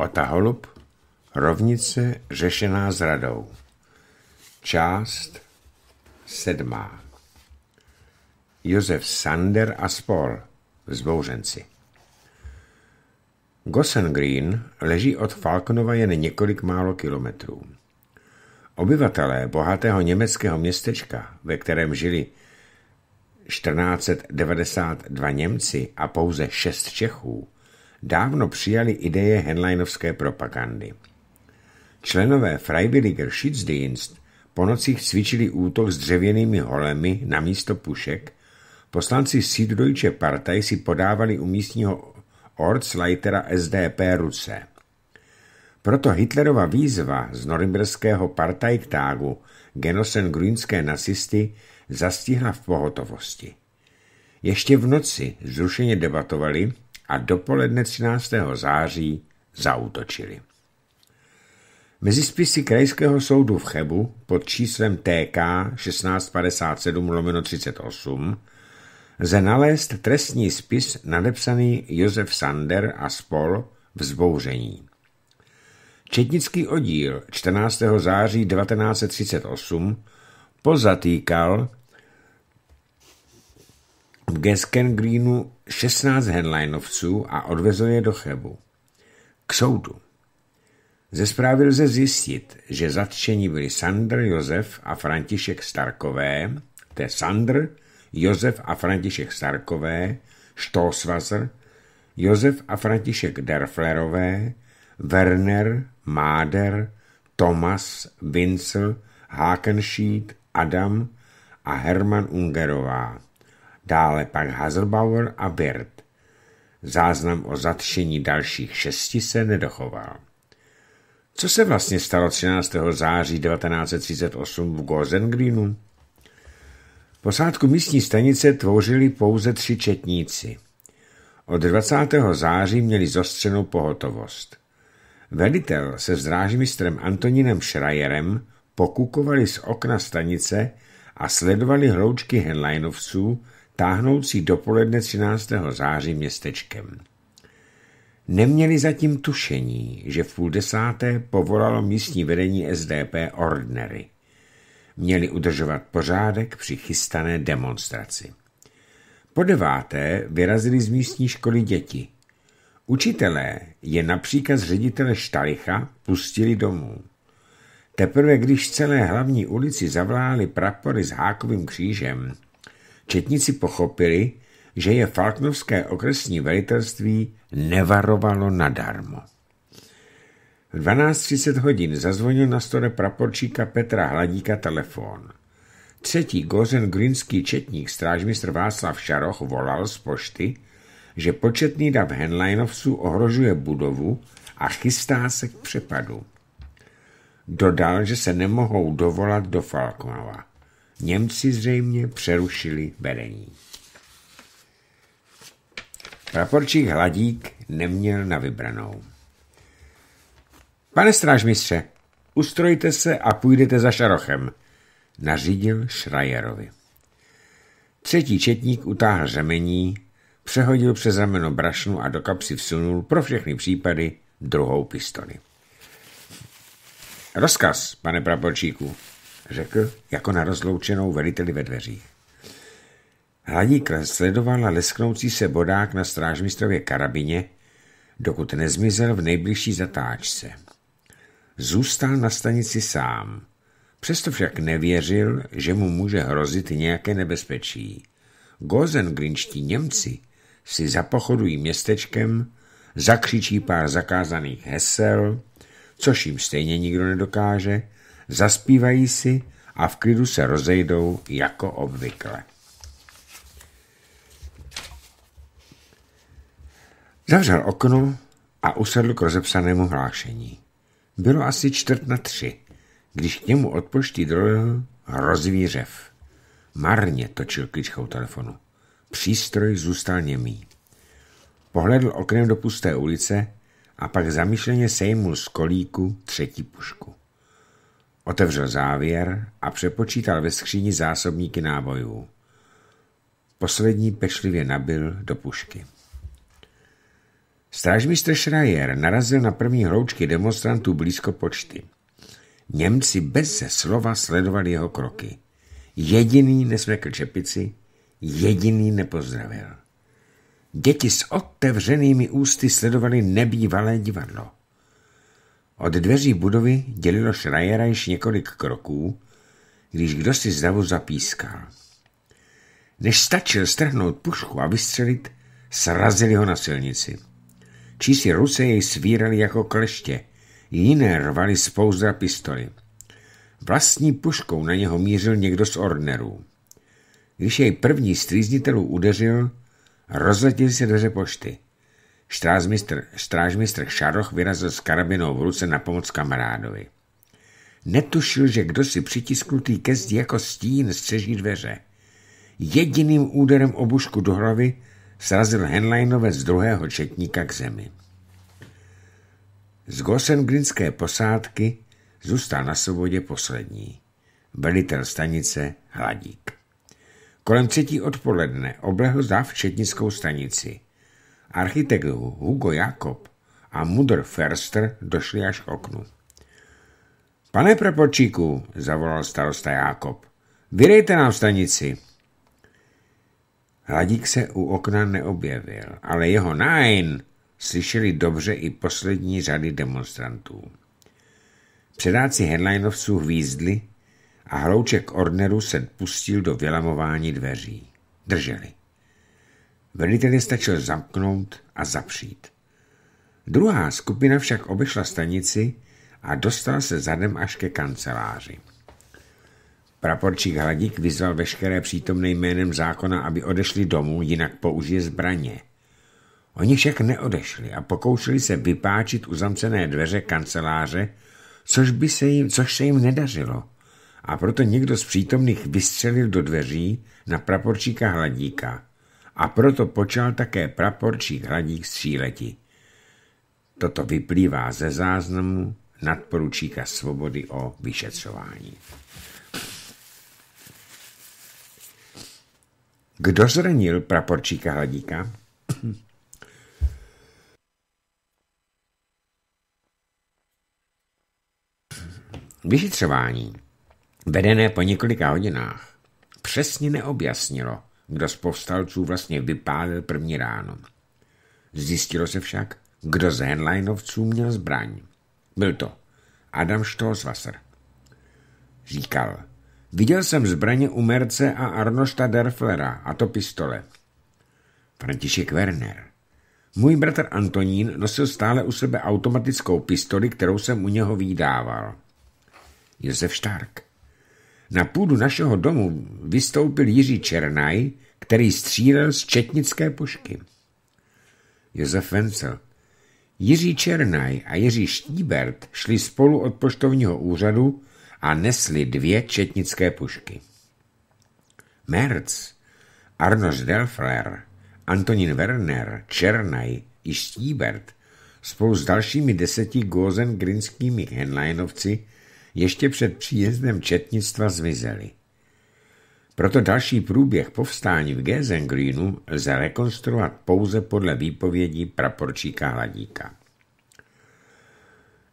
Ota Holub Rovnice řešená zradou Část sedmá Josef Sander a spol vzbouřenci. Gosen Green leží od Falkonova jen několik málo kilometrů. Obyvatelé bohatého německého městečka, ve kterém žili 1492 Němci a pouze 6 Čechů, dávno přijali ideje henleinovské propagandy. Členové Freiwilliger Schützdienst po nocích cvičili útok s dřevěnými holemi na místo pušek, poslanci Süddeutsche Partei si podávali u místního Ortsleitera SDP ruce. Proto Hitlerova výzva z norimberského Partajktágu genosen grünské nacisty zastihla v pohotovosti. Ještě v noci zrušeně debatovali, a dopoledne 13. září zautočili. Mezi spisy Krajského soudu v Chebu pod číslem TK 1657 lomeno 38 lze nalézt trestní spis nadepsaný Josef Sander a spol vzbouření. Četnický oddíl 14. září 1938 pozatýkal v Gesken Greenu 16 headlinovců a odvezl je do Chebu. K soudu. Ze zprávy lze zjistit, že zatčení byli Sandr, Josef a František Starkové, to je Sandr, Josef a František Starkové, Štosvazr, Josef a František Derflerové, Werner, Máder, Thomas, Vincel, Hakenschied, Adam a Herman Ungerová dále pak Hazelbauer a Wirth. Záznam o zatčení dalších šesti se nedochoval. Co se vlastně stalo 13. září 1938 v Gozengrinu? Posádku místní stanice tvořili pouze tři četníci. Od 20. září měli zostřenou pohotovost. Velitel se zdrážmistrem Antonínem Schreierem pokukovali z okna stanice a sledovali hloučky henlajnovců, táhnoucí dopoledne 13. září městečkem. Neměli zatím tušení, že v půl desáté povolalo místní vedení SDP ordnery. Měli udržovat pořádek při chystané demonstraci. Po deváté vyrazili z místní školy děti. Učitelé je na příkaz ředitele Štalicha pustili domů. Teprve když celé hlavní ulici zavlály prapory s hákovým křížem, Četníci pochopili, že je Falknovské okresní velitelství nevarovalo nadarmo. V 12.30 hodin zazvonil na stole praporčíka Petra Hladíka telefon. Třetí gozen grinský četník strážmistr Václav Šaroch volal z pošty, že početný dav Henleinovců ohrožuje budovu a chystá se k přepadu. Dodal, že se nemohou dovolat do Falknova. Němci zřejmě přerušili vedení. Praporčík Hladík neměl na vybranou. Pane strážmistře, ustrojte se a půjdete za Šarochem, nařídil Šrajerovi. Třetí četník utáhl řemení, přehodil přes rameno brašnu a do kapsy vsunul pro všechny případy druhou pistoli. Rozkaz, pane praporčíku, řekl, jako na rozloučenou veliteli ve dveřích. Hladík sledovala lesknoucí se bodák na strážmistrově karabině, dokud nezmizel v nejbližší zatáčce. Zůstal na stanici sám. Přesto však nevěřil, že mu může hrozit nějaké nebezpečí. Gozengrinští Němci si zapochodují městečkem, zakřičí pár zakázaných hesel, což jim stejně nikdo nedokáže, zaspívají si a v klidu se rozejdou jako obvykle. Zavřel okno a usadl k rozepsanému hlášení. Bylo asi čtvrt na tři, když k němu od pošty dolil hrozivý řev. Marně točil kličkou telefonu. Přístroj zůstal němý. Pohledl oknem do pusté ulice a pak zamyšleně sejmul z kolíku třetí pušku. Otevřel závěr a přepočítal ve skříni zásobníky nábojů. Poslední pečlivě nabil do pušky. Strážmistr Schreier narazil na první hloučky demonstrantů blízko počty. Němci bez slova sledovali jeho kroky. Jediný nesmekl čepici, jediný nepozdravil. Děti s otevřenými ústy sledovali nebývalé divadlo. Od dveří budovy dělilo Schreiera již několik kroků, když kdo si z zapískal. Než stačil strhnout pušku a vystřelit, srazili ho na silnici. Čísi ruce jej svírali jako kleště, jiné rvali z pouzdra pistoli. Vlastní puškou na něho mířil někdo z ornerů. Když jej první stříznitelů udeřil, rozletěly se dveře pošty. Strážmistr, strážmistr Šaroch vyrazil s karabinou v ruce na pomoc kamarádovi. Netušil, že kdo si přitisknutý ke zdi jako stín střeží dveře. Jediným úderem obušku do hlavy srazil Henleinové z druhého četníka k zemi. Z gosengrinské posádky zůstal na svobodě poslední. Velitel stanice Hladík. Kolem třetí odpoledne oblehl zdav četnickou stanici – Architekt Hugo Jakob a mudr Ferster došli až k oknu. Pane prepočíku, zavolal starosta Jakob. vyrejte nám stanici. Hladík se u okna neobjevil, ale jeho nájn slyšeli dobře i poslední řady demonstrantů. Předáci headlinovců hvízdli a hlouček Orneru se pustil do vylamování dveří. Drželi. Velitel je stačil zamknout a zapřít. Druhá skupina však obešla stanici a dostala se zadem až ke kanceláři. Praporčík Hladík vyzval veškeré přítomné jménem zákona, aby odešli domů, jinak použije zbraně. Oni však neodešli a pokoušeli se vypáčit uzamcené dveře kanceláře, což, by se jim, což se jim nedařilo. A proto někdo z přítomných vystřelil do dveří na praporčíka Hladíka a proto počal také praporčík hladík stříleti. Toto vyplývá ze záznamu nadporučíka svobody o vyšetřování. Kdo zranil praporčíka Hladíka? Vyšetřování, vedené po několika hodinách, přesně neobjasnilo, kdo z povstalců vlastně vypálil první ráno. Zjistilo se však, kdo z Henleinovců měl zbraň. Byl to Adam Stolzwasser. Říkal, viděl jsem zbraně u Merce a Arnošta Derflera, a to pistole. František Werner. Můj bratr Antonín nosil stále u sebe automatickou pistoli, kterou jsem u něho výdával. Josef Štárk. Na půdu našeho domu vystoupil Jiří Černaj, který střílel z četnické pušky. Josef Vencel. Jiří Černaj a Jiří Štíbert šli spolu od poštovního úřadu a nesli dvě četnické pušky. Merc, Arnoš Delfler, Antonín Werner, Černaj i Štíbert spolu s dalšími deseti Gozen grinskými henleinovci ještě před příjezdem četnictva zmizely. Proto další průběh povstání v Gezengrínu lze rekonstruovat pouze podle výpovědí praporčíka Hladíka.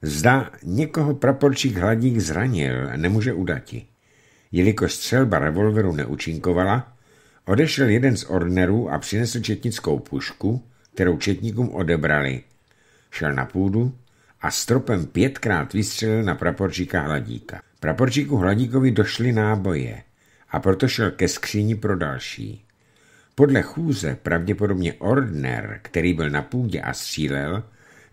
Zda někoho praporčík Hladík zranil, nemůže udati. Jelikož střelba revolveru neučinkovala, odešel jeden z ornerů a přinesl četnickou pušku, kterou četníkům odebrali. Šel na půdu, a stropem pětkrát vystřelil na praporčíka Hladíka. Praporčíku Hladíkovi došly náboje a proto šel ke skříni pro další. Podle chůze pravděpodobně Ordner, který byl na půdě a střílel,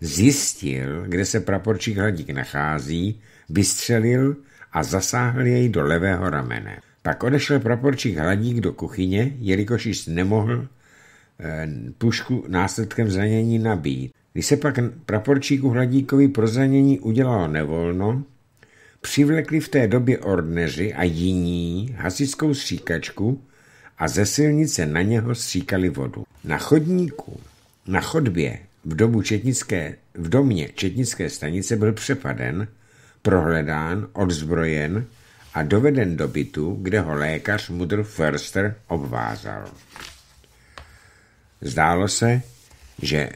zjistil, kde se praporčík Hladík nachází, vystřelil a zasáhl jej do levého ramene. Pak odešel praporčík Hladík do kuchyně, jelikož již nemohl e, pušku následkem zranění nabít. Když se pak praporčíku Hladíkovi pro zranění udělalo nevolno, přivlekli v té době ordneři a jiní hasičskou stříkačku a ze silnice na něho stříkali vodu. Na chodníku, na chodbě v, dobu četnické, v domě četnické stanice byl přepaden, prohledán, odzbrojen a doveden do bytu, kde ho lékař Mudr Förster obvázal. Zdálo se, že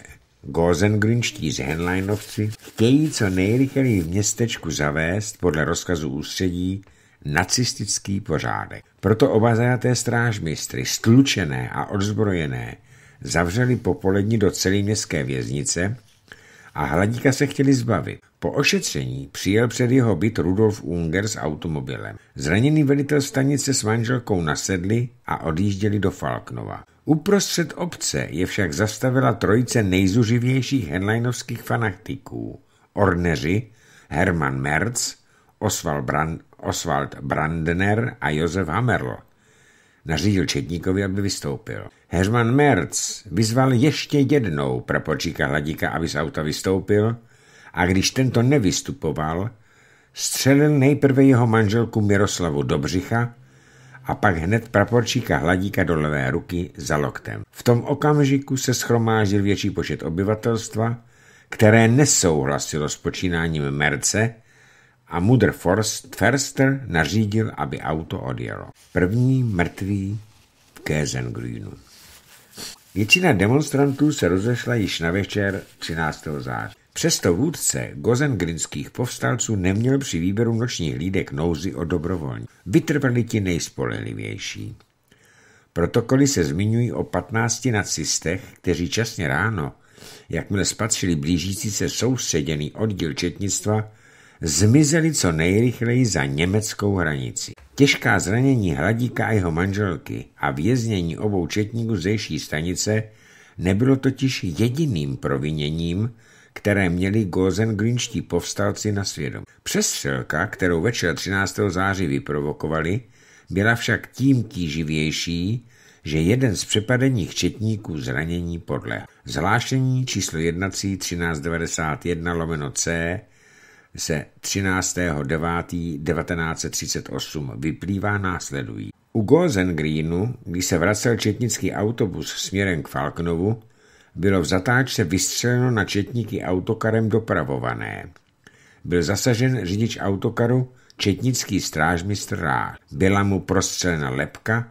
Gozengrinští Henleinovci chtějí co nejrychleji v městečku zavést podle rozkazu ústředí nacistický pořádek. Proto oba zajaté strážmistry, stlučené a odzbrojené, zavřeli popolední do celé městské věznice a hladíka se chtěli zbavit. Po ošetření přijel před jeho byt Rudolf Unger s automobilem. Zraněný velitel stanice s manželkou nasedli a odjížděli do Falknova. Uprostřed obce je však zastavila trojice nejzuživějších headlinovských fanatiků. Orneři, Hermann Merz, Oswald, Brand, Oswald Brandner a Josef Hammerl. Nařídil Četníkovi, aby vystoupil. Hermann Merz vyzval ještě jednou prapočíka Hladíka, aby z auta vystoupil a když tento nevystupoval, střelil nejprve jeho manželku Miroslavu Dobřicha a pak hned praporčíka Hladíka do levé ruky za loktem. V tom okamžiku se schromáždil větší počet obyvatelstva, které nesouhlasilo s počínáním Merce a mudr Förster nařídil, aby auto odjelo. První mrtvý v Kézengrínu. Většina demonstrantů se rozešla již na večer 13. září. Přesto vůdce gozengrinských povstalců neměl při výběru nočních lídek nouzy o dobrovolní. Vytrvali ti nejspolehlivější. Protokoly se zmiňují o 15 nacistech, kteří časně ráno, jakmile spatřili blížící se soustředěný oddíl četnictva, Zmizeli co nejrychleji za německou hranici. Těžká zranění hladíka a jeho manželky a věznění obou četníků zejší stanice nebylo totiž jediným proviněním, které měli Gozengrinští povstalci na svědom. Přestřelka, kterou večer 13. září vyprovokovali, byla však tím tíživější, že jeden z přepadených četníků zranění podle. Zhlášení číslo jednací lomeno C ze 13.9.1938 vyplývá následují. U Gozengreenu, když se vracel četnický autobus směrem k Falknovu, bylo v zatáčce vystřeleno na četníky autokarem dopravované. Byl zasažen řidič autokaru, četnický strážmistr Rá. Byla mu prostřelena lepka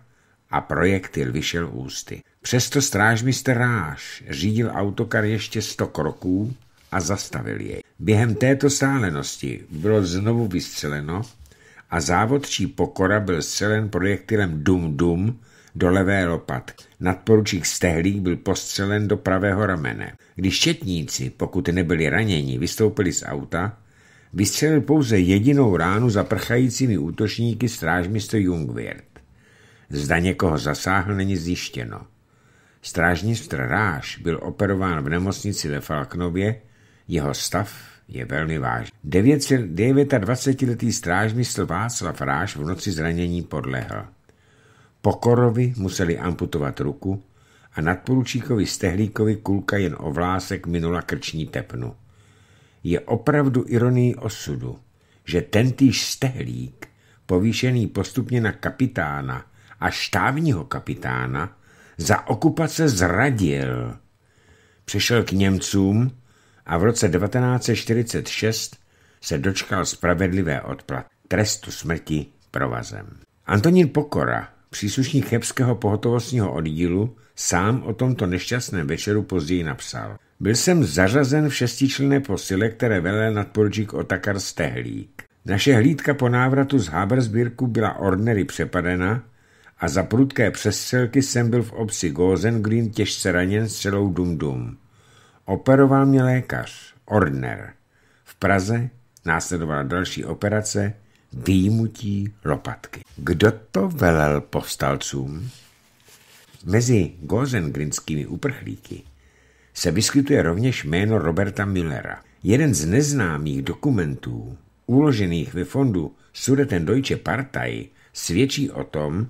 a projektil vyšel ústy. Přesto strážmistr Ráš řídil autokar ještě 100 kroků, a zastavil jej. Během této stálenosti bylo znovu vystřeleno a závodčí pokora byl střelen projektilem Dum-Dum do levé lopat. Nadporučík Stehlík byl postřelen do pravého ramene. Když četníci, pokud nebyli raněni, vystoupili z auta, vystřelil pouze jedinou ránu za prchajícími útočníky strážmistr Jungwirth. Zda někoho zasáhl, není zjištěno. Strážní Ráš byl operován v nemocnici ve Falknově jeho stav je velmi vážný. 29-letý strážmistr Václav Ráš v noci zranění podlehl. Pokorovi museli amputovat ruku a nadporučíkovi Stehlíkovi kulka jen o vlásek minula krční tepnu. Je opravdu ironií osudu, že tentýž Stehlík, povýšený postupně na kapitána a štávního kapitána, za okupace zradil. Přešel k Němcům, a v roce 1946 se dočkal spravedlivé odplat trestu smrti provazem. Antonín Pokora, příslušník chebského pohotovostního oddílu, sám o tomto nešťastném večeru později napsal. Byl jsem zařazen v šestičlenné posile, které velel nadporučík Otakar Stehlík. Naše hlídka po návratu z Habersbírku byla ordnery přepadena a za prudké přestřelky jsem byl v obci Gozen Green těžce raněn střelou Dum Dum. Operoval mě lékař Ordner. V Praze následovala další operace výjimutí lopatky. Kdo to velel povstalcům? Mezi gozengrinskými uprchlíky se vyskytuje rovněž jméno Roberta Millera. Jeden z neznámých dokumentů, uložených ve fondu Sudeten Deutsche Partei, svědčí o tom,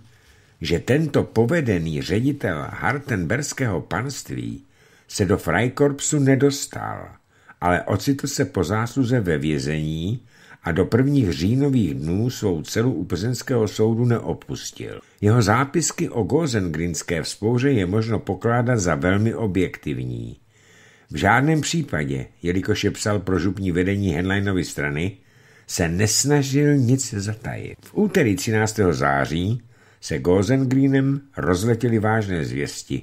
že tento povedený ředitel Hartenberského panství se do Freikorpsu nedostal, ale ocitl se po zásluze ve vězení a do prvních říjnových dnů svou celu u plzeňského soudu neopustil. Jeho zápisky o Gozengrinské vzpouře je možno pokládat za velmi objektivní. V žádném případě, jelikož je psal pro župní vedení Henleinovy strany, se nesnažil nic zatajit. V úterý 13. září se Gozengrinem rozletěly vážné zvěsti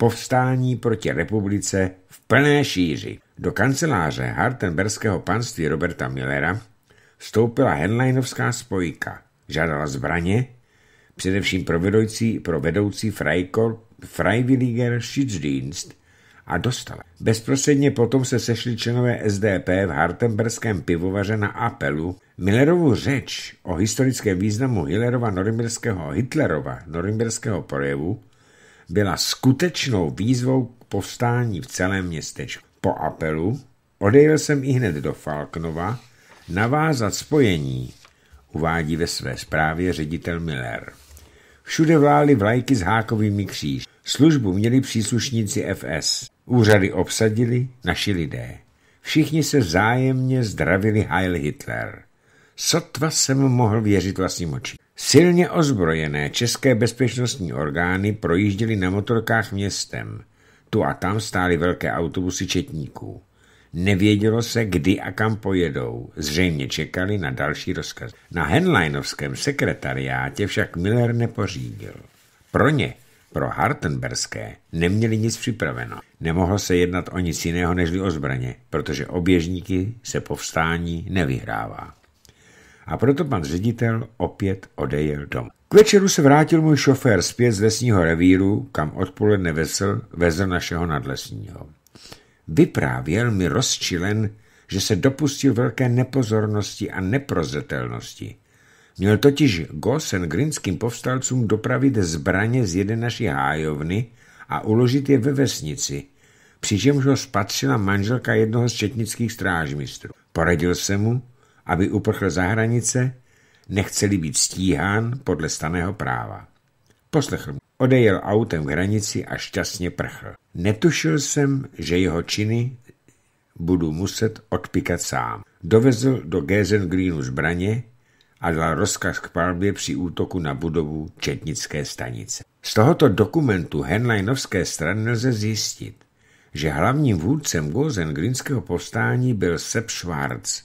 povstání proti republice v plné šíři. Do kanceláře Hartenberského panství Roberta Millera vstoupila Henleinovská spojka, žádala zbraně, především pro vedoucí, pro vedoucí Freikor, Freiwilliger Schutzdienst a dostala. Bezprostředně potom se sešli členové SDP v Hartenberském pivovaře na apelu. Millerovu řeč o historickém významu Hillerova norimberského Hitlerova norimberského projevu byla skutečnou výzvou k povstání v celém městečku. Po apelu odejel jsem i hned do Falknova navázat spojení, uvádí ve své zprávě ředitel Miller. Všude vlály vlajky s hákovými kříž. Službu měli příslušníci FS. Úřady obsadili naši lidé. Všichni se vzájemně zdravili Heil Hitler. Sotva jsem mohl věřit vlastním očím. Silně ozbrojené české bezpečnostní orgány projížděly na motorkách městem. Tu a tam stály velké autobusy četníků. Nevědělo se, kdy a kam pojedou. Zřejmě čekali na další rozkaz. Na Henleinovském sekretariátě však Miller nepořídil. Pro ně, pro Hartenberské, neměli nic připraveno. Nemohlo se jednat o nic jiného než o zbraně, protože oběžníky se povstání nevyhrává a proto pan ředitel opět odejel domů. K večeru se vrátil můj šofér zpět z lesního revíru, kam odpoledne vesel, vezl našeho nadlesního. Vyprávěl mi rozčilen, že se dopustil velké nepozornosti a neprozřetelnosti. Měl totiž Gosen grinským povstalcům dopravit zbraně z jedné naší hájovny a uložit je ve vesnici, přičemž ho spatřila manželka jednoho z četnických strážmistrů. Poradil se mu, aby uprchl za hranice, nechceli být stíhán podle staného práva. Poslechl mě. Odejel autem k hranici a šťastně prchl. Netušil jsem, že jeho činy budu muset odpikat sám. Dovezl do Gézengrínu zbraně a dal rozkaz k palbě při útoku na budovu Četnické stanice. Z tohoto dokumentu Henleinovské strany lze zjistit, že hlavním vůdcem Gozengrínského povstání byl Sepp Schwarz,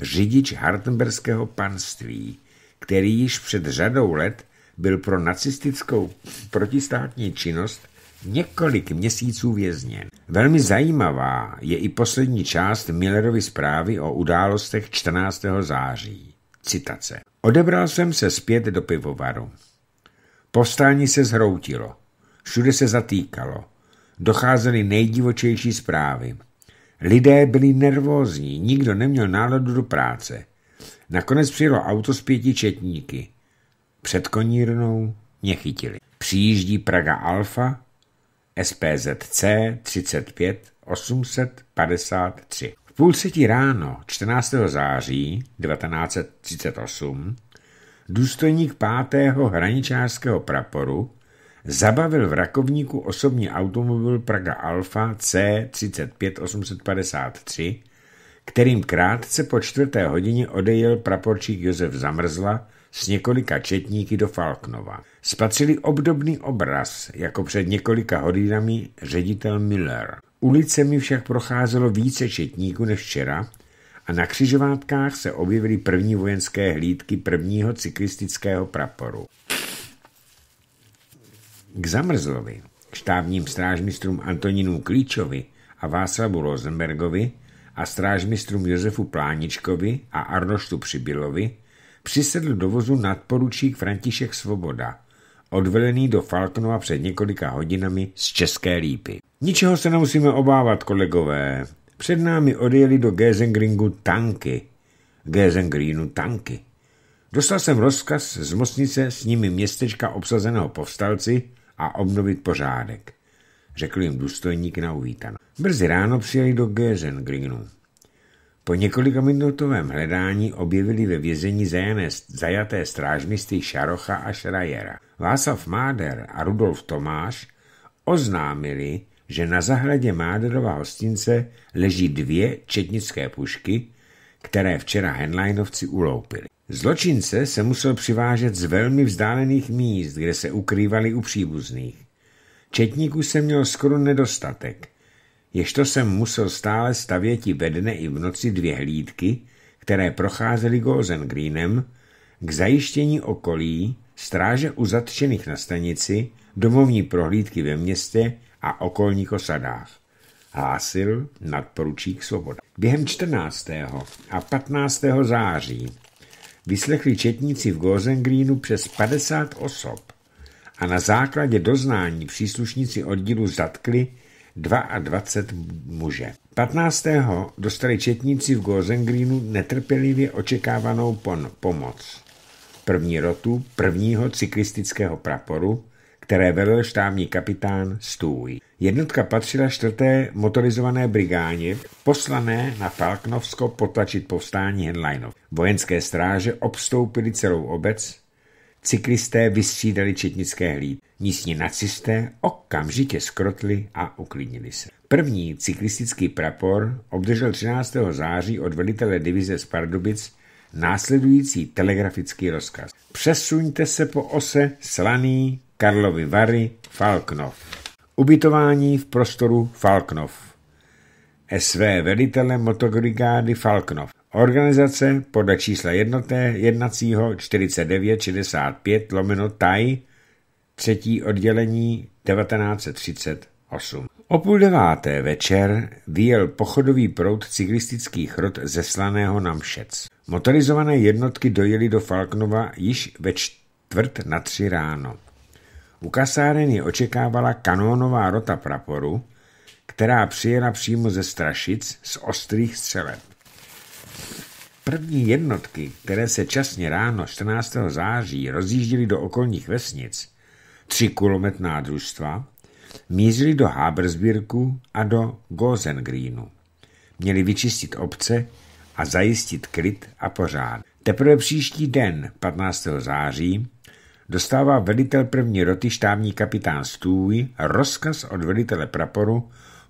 řidič Hartenberského panství, který již před řadou let byl pro nacistickou protistátní činnost několik měsíců vězněn. Velmi zajímavá je i poslední část Millerovy zprávy o událostech 14. září. Citace. Odebral jsem se zpět do pivovaru. Povstání se zhroutilo. Všude se zatýkalo. Docházely nejdivočejší zprávy. Lidé byli nervózní, nikdo neměl náladu do práce. Nakonec přijelo auto z pěti četníky. Před konírnou mě chytili. Přijíždí Praga Alfa, SPZC 35 853. V půl třetí ráno 14. září 1938 důstojník 5. hraničářského praporu zabavil v Rakovníku osobní automobil Praga Alfa C35853, kterým krátce po čtvrté hodině odejel praporčík Josef Zamrzla s několika četníky do Falknova. Spatřili obdobný obraz, jako před několika hodinami ředitel Miller. Ulice mi však procházelo více četníků než včera a na křižovátkách se objevily první vojenské hlídky prvního cyklistického praporu. K Zamrzlovi, štávním strážmistrům Antonínu Klíčovi a Václavu Rosenbergovi a strážmistrům Josefu Pláničkovi a Arnoštu Přibilovi přisedl do vozu nadporučík František Svoboda, odvelený do Falknova před několika hodinami z České lípy. Ničeho se nemusíme obávat, kolegové. Před námi odjeli do Gezengringu tanky. Gesengrínu tanky. Dostal jsem rozkaz z mocnice s nimi městečka obsazeného povstalci, a obnovit pořádek, řekl jim důstojník na uvítanou. Brzy ráno přijeli do Gözenglinu. Po několika minutovém hledání objevili ve vězení zajaté strážmisty Šarocha a Šrajera. Václav Máder a Rudolf Tomáš oznámili, že na zahradě Máderova hostince leží dvě četnické pušky, které včera Henleinovci uloupili. Zločince se musel přivážet z velmi vzdálených míst, kde se ukrývali u příbuzných. Četníků se měl skoro nedostatek. Ještě jsem musel stále i ve dne i v noci dvě hlídky, které procházely Gozen Greenem, k zajištění okolí, stráže u zatčených na stanici, domovní prohlídky ve městě a okolních osadách. Hlásil nadporučík Svoboda. Během 14. a 15. září vyslechli četníci v Gozengrínu přes 50 osob a na základě doznání příslušníci oddílu zatkli 22 muže. 15. dostali četníci v Gozengrínu netrpělivě očekávanou pomoc. První rotu prvního cyklistického praporu které velel štávní kapitán Stůj. Jednotka patřila čtvrté motorizované brigádě, poslané na Falknovsko potlačit povstání Henleinov. Vojenské stráže obstoupily celou obec, cyklisté vystřídali četnické hlíd. Místní nacisté okamžitě skrotli a uklidnili se. První cyklistický prapor obdržel 13. září od velitele divize z Pardubic následující telegrafický rozkaz. Přesuňte se po ose Slaný Karlovy Vary, Falknov. Ubytování v prostoru Falknov. SV velitele motogrigády Falknov. Organizace podle čísla jednoté jednacího 4965 lomeno TAJ, třetí oddělení 1938. O půl deváté večer vyjel pochodový proud cyklistických rod ze Slaného na Mšec. Motorizované jednotky dojeli do Falknova již ve čtvrt na tři ráno. U kasáren je očekávala kanónová rota praporu, která přijela přímo ze Strašic z ostrých střelem. První jednotky, které se časně ráno 14. září rozjížděly do okolních vesnic, tři kulometná družstva, mířily do Habersbirku a do Gozengrínu. Měli vyčistit obce a zajistit klid a pořád. Teprve příští den, 15. září, dostává velitel první roty štávní kapitán Stůj rozkaz od velitele praporu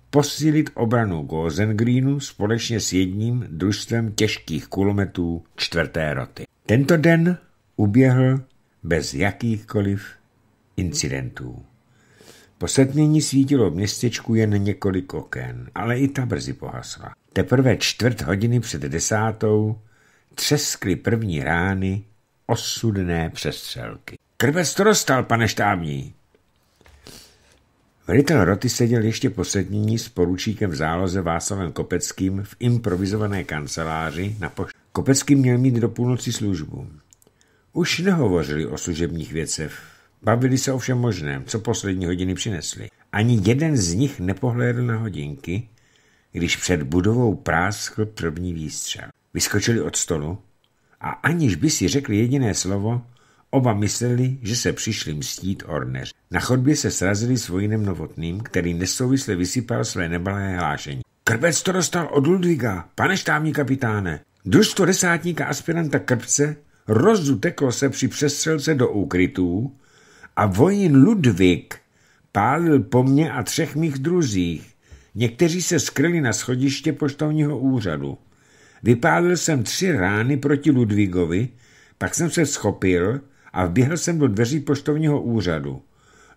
posílit obranu Gozengrínu společně s jedním družstvem těžkých kulometů čtvrté roty. Tento den uběhl bez jakýchkoliv incidentů. Po setmění svítilo v městečku jen několik oken, ale i ta brzy pohasla. Teprve čtvrt hodiny před desátou třeskly první rány osudné přestřelky. Krbec to dostal, pane štávní. Velitel roty seděl ještě poslední s poručíkem v záloze Václavem Kopeckým v improvizované kanceláři na poš... Kopecký měl mít do půlnoci službu. Už nehovořili o služebních věcech, bavili se o všem možném, co poslední hodiny přinesli. Ani jeden z nich nepohlédl na hodinky, když před budovou práskl první výstřel. Vyskočili od stolu a aniž by si řekli jediné slovo, Oba mysleli, že se přišli mstít Orneř. Na chodbě se srazili s vojinem Novotným, který nesouvisle vysypal své nebalé hlášení. Krbec to dostal od Ludviga, pane štávní kapitáne. Družstvo desátníka aspiranta Krbce rozuteklo se při přestřelce do úkrytů a vojín Ludvík pálil po mně a třech mých druzích. Někteří se skryli na schodiště poštovního úřadu. Vypálil jsem tři rány proti Ludvigovi, pak jsem se schopil a vběhl jsem do dveří poštovního úřadu.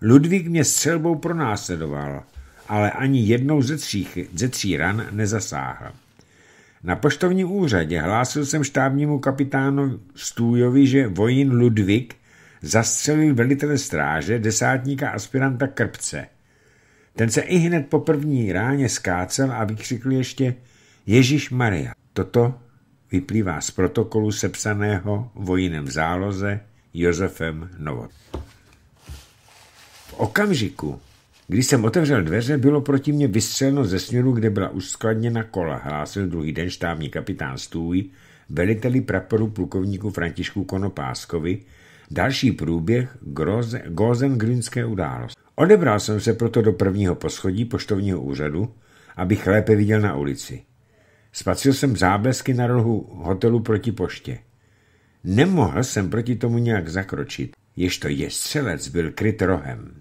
Ludvík mě střelbou pronásledoval, ale ani jednou ze tří, ze tří ran nezasáhl. Na poštovním úřadě hlásil jsem štábnímu kapitánu Stůjovi, že vojín Ludvík zastřelil velitele stráže, desátníka aspiranta Krpce. Ten se i hned po první ráně skácel a vykřikl ještě Ježíš Maria. Toto vyplývá z protokolu sepsaného vojinem v záloze Josefem Novot. V okamžiku, když jsem otevřel dveře, bylo proti mě vystřeleno ze směru, kde byla uskladněna kola, hlásil druhý den štávní kapitán Stůj, veliteli praporu plukovníku Františku Konopáskovi, další průběh Gozengrünské událost. Odebral jsem se proto do prvního poschodí poštovního úřadu, abych lépe viděl na ulici. Spatřil jsem záblesky na rohu hotelu proti poště. Nemohl jsem proti tomu nějak zakročit, jež to je střelec byl kryt rohem.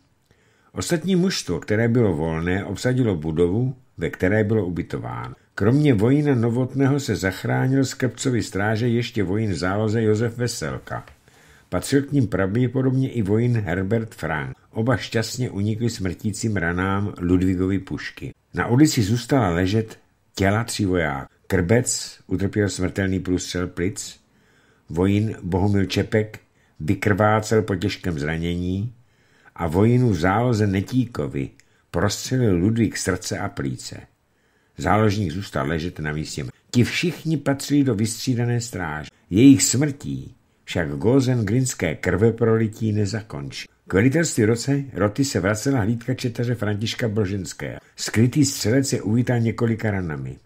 Ostatní mužstvo, které bylo volné, obsadilo budovu, ve které bylo ubytováno. Kromě vojina Novotného se zachránil z Krpcovy stráže ještě vojín záloze Josef Veselka. Patřil k ním pravděpodobně i vojín Herbert Frank. Oba šťastně unikli smrtícím ranám Ludvigovy pušky. Na ulici zůstala ležet těla tří vojáků. Krbec utrpěl smrtelný průstřel plic, vojín Bohumil Čepek vykrvácel po těžkém zranění a vojinu v záloze Netíkovi prostřelil Ludvík srdce a plíce. Záložník zůstal ležet na místě. Ti všichni patřili do vystřídané stráže. Jejich smrtí však Gozen grinské krve prolití nezakončí. K velitelství roce roty se vracela hlídka četaře Františka Broženského. Skrytý střelec je uvítal několika ranami.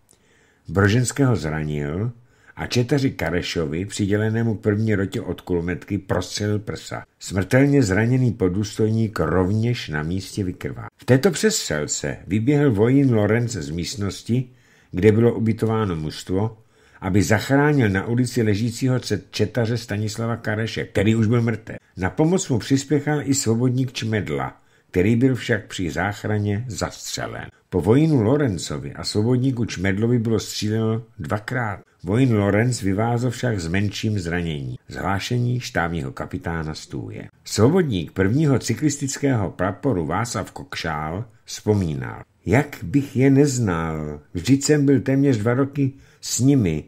Broženského zranil, a četaři Karešovi, přidělenému první rotě od kulometky, prostřelil prsa. Smrtelně zraněný podůstojník rovněž na místě vykrvá. V této přestřelce vyběhl vojín Lorenz z místnosti, kde bylo ubytováno mužstvo, aby zachránil na ulici ležícího četaře Stanislava Kareše, který už byl mrtvý. Na pomoc mu přispěchal i svobodník Čmedla, který byl však při záchraně zastřelen. Po vojinu Lorencovi a svobodníku Čmedlovi bylo stříleno dvakrát. Vojn Lorenz vyvázl však s menším zranění. Zhlášení štávního kapitána stůje. Svobodník prvního cyklistického praporu Václav Kokšál vzpomínal. Jak bych je neznal, vždyť jsem byl téměř dva roky s nimi.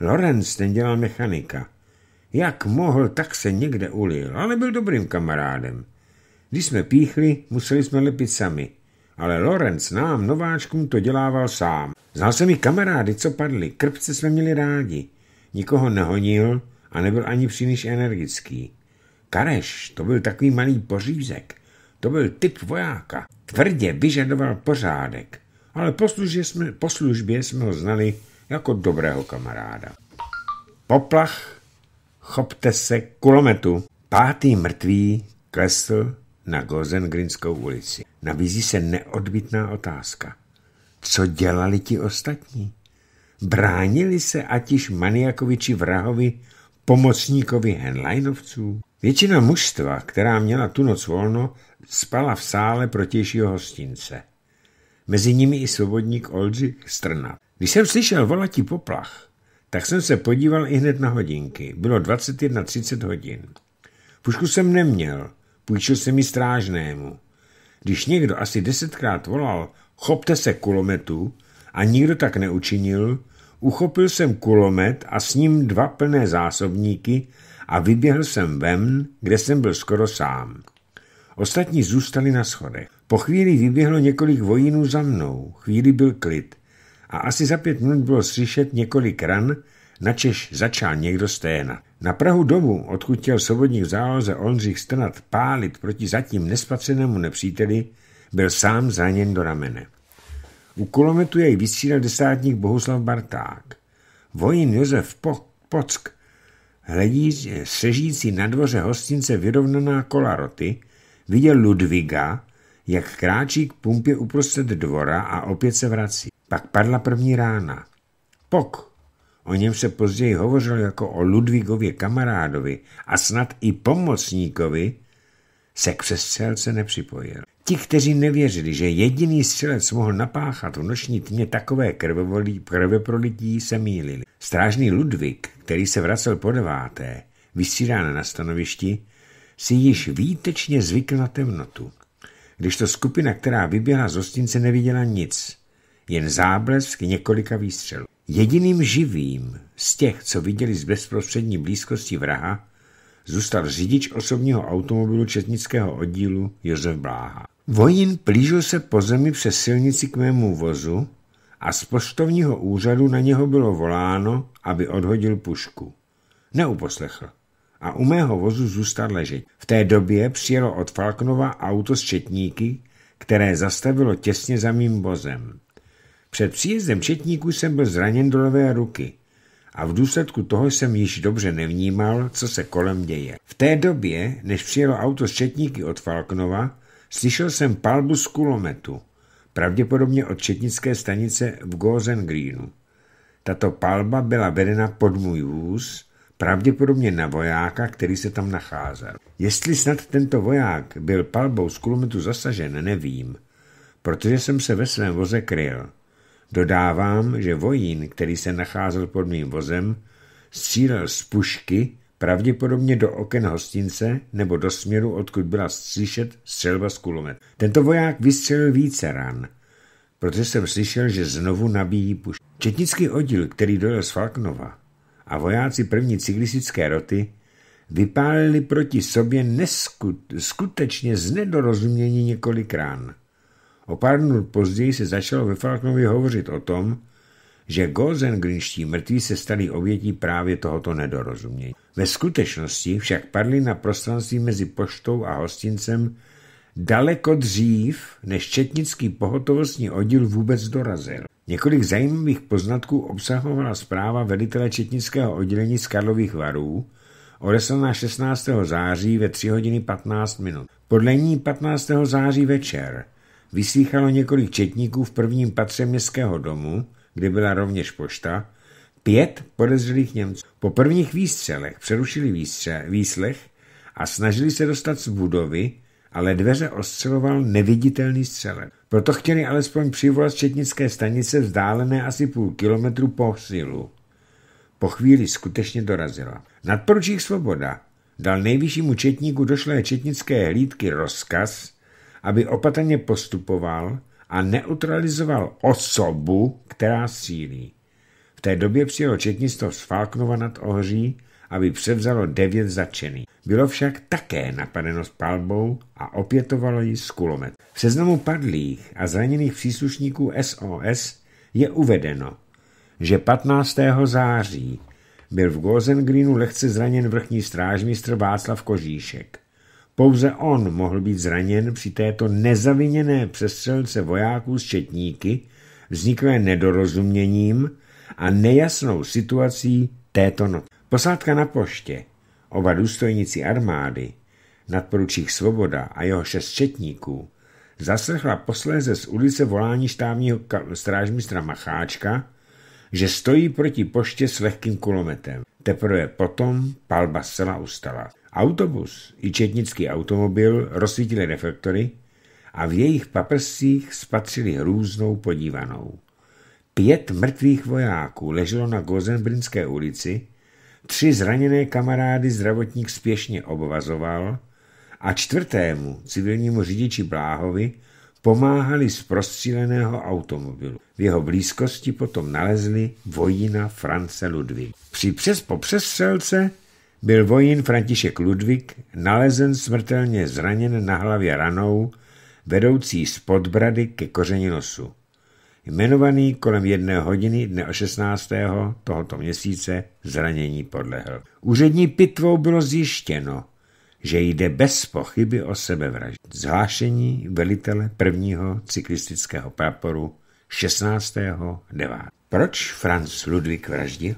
Lorenz ten dělal mechanika. Jak mohl, tak se někde ulil, ale byl dobrým kamarádem. Když jsme píchli, museli jsme lepit sami ale Lorenz nám, nováčkům, to dělával sám. Znal jsem i kamarády, co padli, krpce jsme měli rádi. Nikoho nehonil a nebyl ani příliš energický. Kareš, to byl takový malý pořízek. To byl typ vojáka. Tvrdě vyžadoval pořádek, ale po službě jsme, po službě jsme ho znali jako dobrého kamaráda. Poplach, chopte se kulometu. Pátý mrtvý klesl na Gozengrinskou ulici. Nabízí se neodbitná otázka. Co dělali ti ostatní? Bránili se atiž maniakovi či vrahovi, pomocníkovi Henleinovců? Většina mužstva, která měla tu noc volno, spala v sále protějšího hostince. Mezi nimi i svobodník Olži Strna. Když jsem slyšel volatí poplach, tak jsem se podíval i hned na hodinky. Bylo 21.30 hodin. Pušku jsem neměl, Půjčil jsem ji strážnému. Když někdo asi desetkrát volal, chopte se kulometu, a nikdo tak neučinil, uchopil jsem kulomet a s ním dva plné zásobníky a vyběhl jsem ven, kde jsem byl skoro sám. Ostatní zůstali na schodech. Po chvíli vyběhlo několik vojínů za mnou, chvíli byl klid a asi za pět minut bylo slyšet několik ran, načež začal někdo sténat. Na Prahu domu, odkud chtěl sobodník v záloze Ondřich Strnad pálit proti zatím nespatřenému nepříteli, byl sám zraněn do ramene. U kulometu jej vystřídal desátník Bohuslav Barták. Vojín Josef po- Pock hledí sežící na dvoře hostince vyrovnaná kola roty, viděl Ludviga, jak kráčí k pumpě uprostřed dvora a opět se vrací. Pak padla první rána. Pok, O něm se později hovořil jako o Ludvigově kamarádovi a snad i pomocníkovi, se k přestřelce nepřipojil. Ti, kteří nevěřili, že jediný střelec mohl napáchat v noční tmě takové krvevolí, krveprolití, se mýlili. Strážný Ludvík, který se vracel po deváté, vysílán na stanovišti, si již výtečně zvykl na temnotu. Když to skupina, která vyběhla z hostince, neviděla nic, jen záblesk několika výstřelů. Jediným živým z těch, co viděli z bezprostřední blízkosti vraha, zůstal řidič osobního automobilu četnického oddílu Josef Bláha. Vojín plížil se po zemi přes silnici k mému vozu a z poštovního úřadu na něho bylo voláno, aby odhodil pušku. Neuposlechl a u mého vozu zůstal ležet. V té době přijelo od Falknova auto z četníky, které zastavilo těsně za mým vozem. Před příjezdem četníků jsem byl zraněn do levé ruky a v důsledku toho jsem již dobře nevnímal, co se kolem děje. V té době, než přijelo auto z četníky od Falknova, slyšel jsem palbu z kulometu, pravděpodobně od četnické stanice v Gozen Tato palba byla vedena pod můj vůz, pravděpodobně na vojáka, který se tam nacházel. Jestli snad tento voják byl palbou z kulometu zasažen, nevím, protože jsem se ve svém voze kryl. Dodávám, že vojín, který se nacházel pod mým vozem, střílel z pušky pravděpodobně do oken hostince nebo do směru, odkud byla slyšet střelba z kulomet. Tento voják vystřelil více ran, protože jsem slyšel, že znovu nabíjí pušky. Četnický oddíl, který dojel z Falknova a vojáci první cyklistické roty vypálili proti sobě neskutečně z nedorozumění několik rán. O pár dnů později se začalo ve Falknově hovořit o tom, že Gozengrinští mrtví se stali obětí právě tohoto nedorozumění. Ve skutečnosti však padly na prostranství mezi poštou a hostincem daleko dřív, než četnický pohotovostní oddíl vůbec dorazil. Několik zajímavých poznatků obsahovala zpráva velitele četnického oddělení z Karlových varů, odeslaná 16. září ve 3 hodiny 15 minut. Podle ní 15. září večer vyslýchalo několik četníků v prvním patře městského domu, kde byla rovněž pošta, pět podezřelých Němců. Po prvních výstřelech přerušili výstře, výslech a snažili se dostat z budovy, ale dveře ostřeloval neviditelný střelec. Proto chtěli alespoň přivolat četnické stanice vzdálené asi půl kilometru po silu. Po chvíli skutečně dorazila. Nadporučík Svoboda dal nejvyššímu četníku došlé četnické hlídky rozkaz, aby opatrně postupoval a neutralizoval osobu, která sílí. V té době přijelo četnictvo z Falknova nad Ohří, aby převzalo devět začených. Bylo však také napadeno s palbou a opětovalo ji z kulomet. V seznamu padlých a zraněných příslušníků SOS je uvedeno, že 15. září byl v Gozen Greenu lehce zraněn vrchní strážmistr Václav Kožíšek. Pouze on mohl být zraněn při této nezaviněné přestřelce vojáků s četníky, vzniklé nedorozuměním a nejasnou situací této noci. Posádka na poště, oba důstojníci armády, nadporučík Svoboda a jeho šest četníků, zaslechla posléze z ulice volání štávního strážmistra Macháčka, že stojí proti poště s lehkým kulometem. Teprve potom palba zcela ustala. Autobus i četnický automobil rozsvítili reflektory a v jejich paprscích spatřili hrůznou podívanou. Pět mrtvých vojáků leželo na Gozenbrinské ulici, tři zraněné kamarády zdravotník spěšně obvazoval a čtvrtému civilnímu řidiči Bláhovi pomáhali z prostříleného automobilu. V jeho blízkosti potom nalezli vojina France Ludvík. Při přes po přestřelce byl vojín František Ludvík nalezen smrtelně zraněn na hlavě ranou, vedoucí z podbrady ke koření nosu. Jmenovaný kolem jedné hodiny dne 16. tohoto měsíce zranění podlehl. Úřední pitvou bylo zjištěno, že jde bez pochyby o sebevraždu. Zhlášení velitele prvního cyklistického praporu 9. Proč Franz Ludvík vraždil?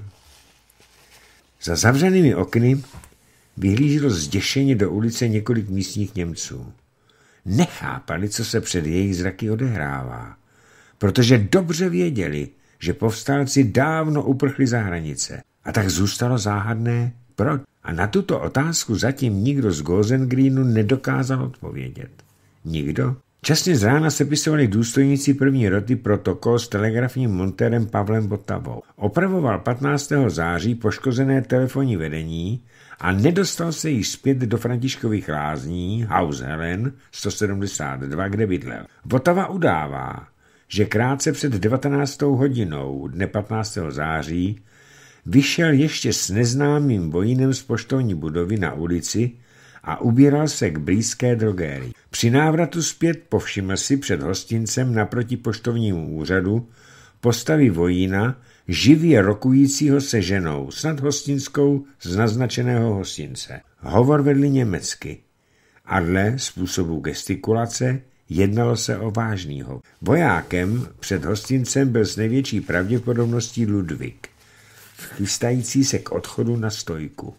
Za zavřenými okny vyhlíželo zděšeně do ulice několik místních Němců. Nechápali, co se před jejich zraky odehrává, protože dobře věděli, že povstalci dávno uprchli za hranice. A tak zůstalo záhadné, proč. A na tuto otázku zatím nikdo z Gozengrínu nedokázal odpovědět. Nikdo? Časně z rána sepisovali důstojníci první roty protokol s telegrafním montérem Pavlem Botavou. Opravoval 15. září poškozené telefonní vedení a nedostal se již zpět do Františkových lázní House Helen 172, kde bydlel. Botava udává, že krátce před 19. hodinou dne 15. září vyšel ještě s neznámým vojinem z poštovní budovy na ulici, a ubíral se k blízké drogérii. Při návratu zpět povšiml si před hostincem naproti poštovnímu úřadu postavy vojína, živě rokujícího se ženou, snad hostinskou z naznačeného hostince. Hovor vedli německy a dle způsobu gestikulace jednalo se o vážnýho. Vojákem před hostincem byl s největší pravděpodobností Ludvík, chystající se k odchodu na stojku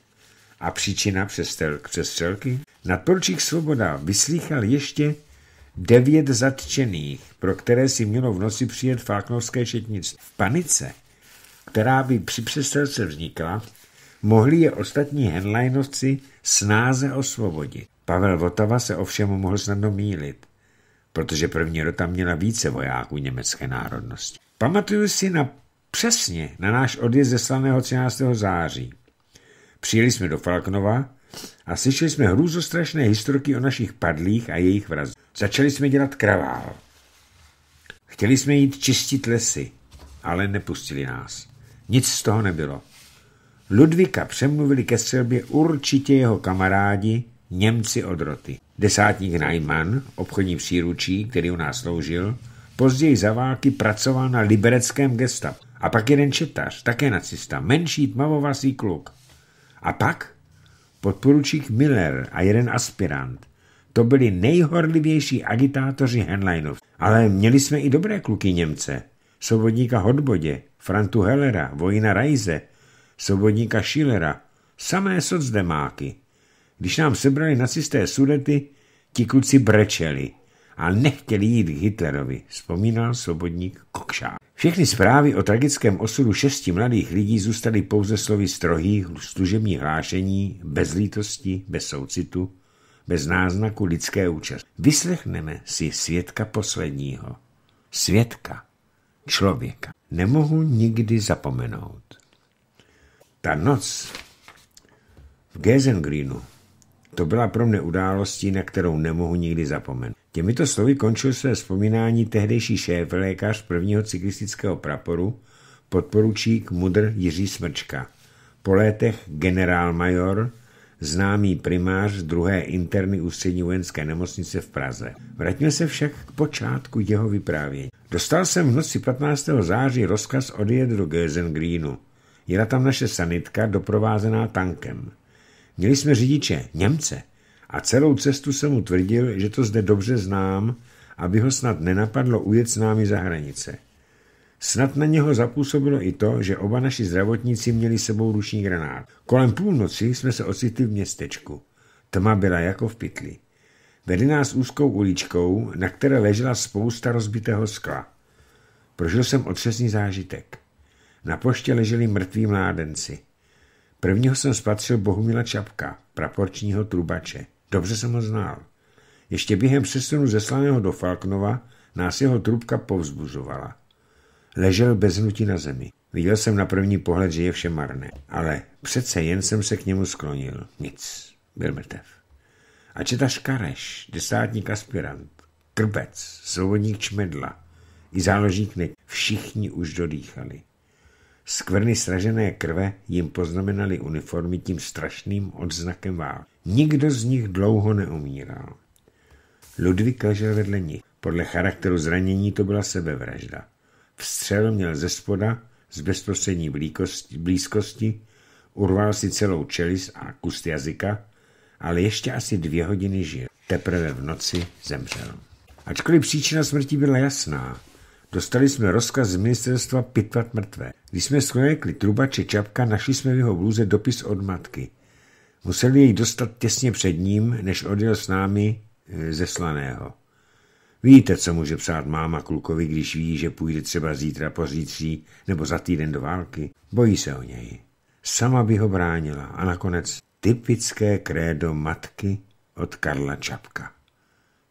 a příčina přestřelky. přestřelky nadporučík Svoboda vyslýchal ještě devět zatčených, pro které si mělo v noci přijet Falknovské šetnictví. V panice, která by při přestřelce vznikla, mohli je ostatní henleinovci snáze osvobodit. Pavel Votava se ovšem mohl snadno mílit, protože první rota měla více vojáků německé národnosti. Pamatuju si na přesně na náš odjezd ze slaného 13. září. Přijeli jsme do Falknova a slyšeli jsme hrůzostrašné historky o našich padlých a jejich vrazů. Začali jsme dělat kravál. Chtěli jsme jít čistit lesy, ale nepustili nás. Nic z toho nebylo. Ludvika přemluvili ke střelbě určitě jeho kamarádi, Němci odroty. Desátník Najman, obchodní příručí, který u nás sloužil, později za války pracoval na libereckém gestapu. A pak jeden četař, také nacista, menší tmavovasý kluk. A pak? Podporučík Miller a jeden aspirant. To byli nejhorlivější agitátoři Henleinov. Ale měli jsme i dobré kluky Němce. Svobodníka Hodbodě, Frantu Hellera, Vojina Rajze, svobodníka Schillera, samé socdemáky. Když nám sebrali nacisté sudety, ti kluci brečeli a nechtěli jít k Hitlerovi, vzpomínal svobodník Kokšák. Všechny zprávy o tragickém osudu šesti mladých lidí zůstaly pouze slovy strohých služebních hlášení, bez lítosti, bez soucitu, bez náznaku lidské účasti. Vyslechneme si svědka posledního. Svědka. Člověka. Nemohu nikdy zapomenout. Ta noc v Geisengreenu, to byla pro mě událost, na kterou nemohu nikdy zapomenout. Těmito slovy končil své vzpomínání tehdejší šéf lékař prvního cyklistického praporu, podporučík mudr Jiří Smrčka, po létech generálmajor, známý primář druhé interny ústřední vojenské nemocnice v Praze. Vraťme se však k počátku jeho vyprávění. Dostal jsem v noci 15. září rozkaz odjet do Gelsengreenu. Jela tam naše sanitka doprovázená tankem. Měli jsme řidiče, Němce, a celou cestu jsem mu tvrdil, že to zde dobře znám, aby ho snad nenapadlo ujet s námi za hranice. Snad na něho zapůsobilo i to, že oba naši zdravotníci měli sebou ruční granát. Kolem půlnoci jsme se ocitli v městečku. Tma byla jako v pytli. Vedli nás úzkou uličkou, na které ležela spousta rozbitého skla. Prožil jsem otřesný zážitek. Na poště leželi mrtví mládenci. Prvního jsem spatřil Bohumila Čapka, praporčního trubače. Dobře jsem ho znal. Ještě během přesunu ze Slaného do Falknova nás jeho trubka povzbuzovala. Ležel bez nutí na zemi. Viděl jsem na první pohled, že je vše marné, ale přece jen jsem se k němu sklonil. Nic. Byl mrtev. A četa Škareš, desátník aspirant, krbec, svobodník čmedla i záložník ne všichni už dodýchali. Skvrny sražené krve jim poznamenaly uniformy tím strašným odznakem války. Nikdo z nich dlouho neumíral. Ludvík ležel vedle nich. Podle charakteru zranění to byla sebevražda. Vstřel měl ze spoda, z bezprostřední blízkosti, urval si celou čelist a kus jazyka, ale ještě asi dvě hodiny žil. Teprve v noci zemřel. Ačkoliv příčina smrti byla jasná, dostali jsme rozkaz z ministerstva pitvat mrtvé. Když jsme skonekli trubače Čapka, našli jsme v jeho blůze dopis od matky. Museli jej dostat těsně před ním, než odjel s námi eh, ze Slaného. Víte, co může přát máma klukovi, když ví, že půjde třeba zítra, zítří nebo za týden do války? Bojí se o něj. Sama by ho bránila. A nakonec typické krédo matky od Karla Čapka.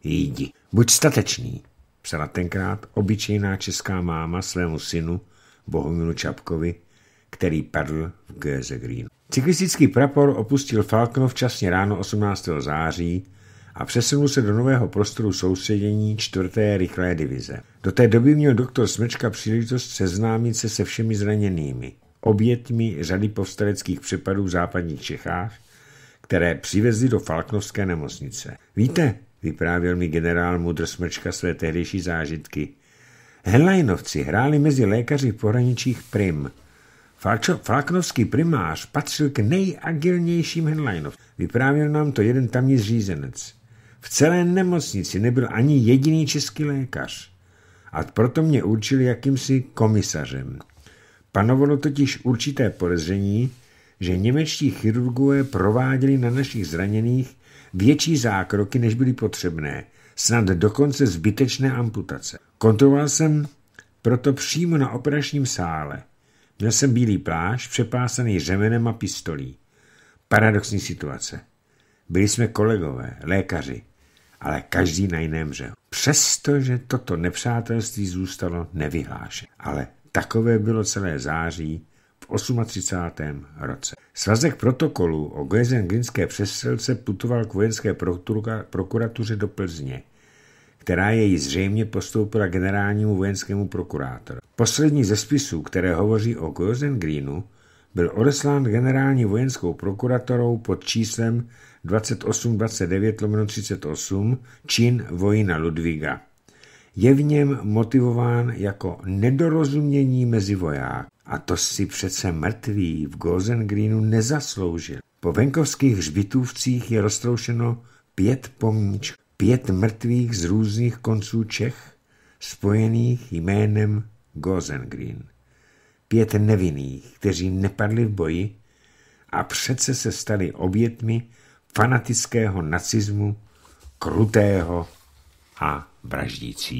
Jdi, buď statečný, psala tenkrát obyčejná česká máma svému synu Bohumilu Čapkovi, který padl v Göze Cyklistický prapor opustil Falknov včasně ráno 18. září a přesunul se do nového prostoru soustředění čtvrté rychlé divize. Do té doby měl doktor Smečka příležitost seznámit se se všemi zraněnými, obětmi řady povstaleckých přepadů v západních Čechách, které přivezli do Falknovské nemocnice. Víte, vyprávěl mi generál Mudr Smečka své tehdejší zážitky, Henleinovci hráli mezi lékaři v pohraničích prim – falknovský primář patřil k nejagilnějším headlinov. Vyprávěl nám to jeden tamní zřízenec. V celé nemocnici nebyl ani jediný český lékař. A proto mě určili jakýmsi komisařem. Panovalo totiž určité podezření, že němečtí chirurgové prováděli na našich zraněných větší zákroky, než byly potřebné, snad dokonce zbytečné amputace. Kontroloval jsem proto přímo na operačním sále – Měl jsem bílý pláž, přepásaný řemenem a pistolí. Paradoxní situace. Byli jsme kolegové, lékaři, ale každý na jiném břehu. Přestože toto nepřátelství zůstalo nevyhlášené. Ale takové bylo celé září v 38. roce. Svazek protokolu o Goezenglinské přestřelce putoval k vojenské prokuratuře do Plzně, která jej zřejmě postoupila generálnímu vojenskému prokurátoru. Poslední ze spisů, které hovoří o Greenu, byl odeslán generální vojenskou prokuratorou pod číslem 2829-38 čin vojna Ludviga. Je v něm motivován jako nedorozumění mezi voják. A to si přece mrtvý v Greenu nezasloužil. Po venkovských hřbitůvcích je roztroušeno pět pomníčků, pět mrtvých z různých konců Čech, spojených jménem Gozengreen. Pět nevinných, kteří nepadli v boji a přece se stali obětmi fanatického nacismu, krutého a vraždícího.